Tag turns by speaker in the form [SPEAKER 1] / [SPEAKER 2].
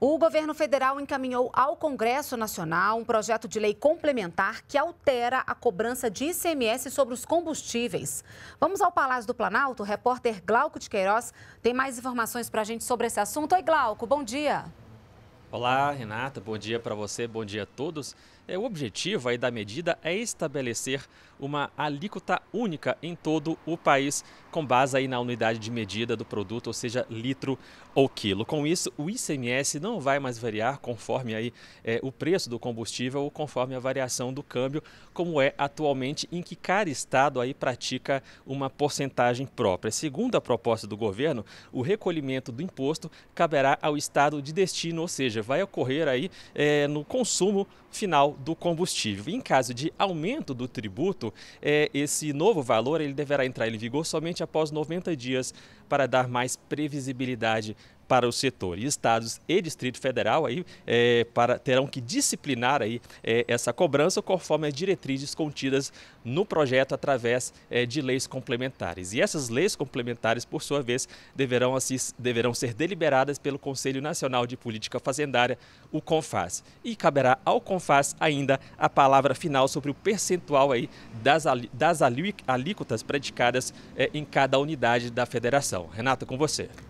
[SPEAKER 1] O governo federal encaminhou ao Congresso Nacional um projeto de lei complementar que altera a cobrança de ICMS sobre os combustíveis. Vamos ao Palácio do Planalto. O repórter Glauco de Queiroz tem mais informações para a gente sobre esse assunto. Oi, Glauco, bom dia.
[SPEAKER 2] Olá, Renata, bom dia para você, bom dia a todos. É, o objetivo aí da medida é estabelecer uma alíquota única em todo o país, com base aí na unidade de medida do produto, ou seja, litro ou quilo. Com isso, o ICMS não vai mais variar conforme aí, é, o preço do combustível ou conforme a variação do câmbio, como é atualmente, em que cada estado aí pratica uma porcentagem própria. Segundo a proposta do governo, o recolhimento do imposto caberá ao estado de destino, ou seja, seja, vai ocorrer aí é, no consumo final do combustível. Em caso de aumento do tributo, é, esse novo valor ele deverá entrar em vigor somente após 90 dias para dar mais previsibilidade para o setor. E estados e Distrito Federal aí, é, para, terão que disciplinar aí, é, essa cobrança conforme as diretrizes contidas no projeto através é, de leis complementares. E essas leis complementares, por sua vez, deverão, assist, deverão ser deliberadas pelo Conselho Nacional de Política Fazendária, o CONFAS. E caberá ao CONFAS ainda a palavra final sobre o percentual aí das, das alíquotas praticadas é, em cada unidade da federação. Renata, com você.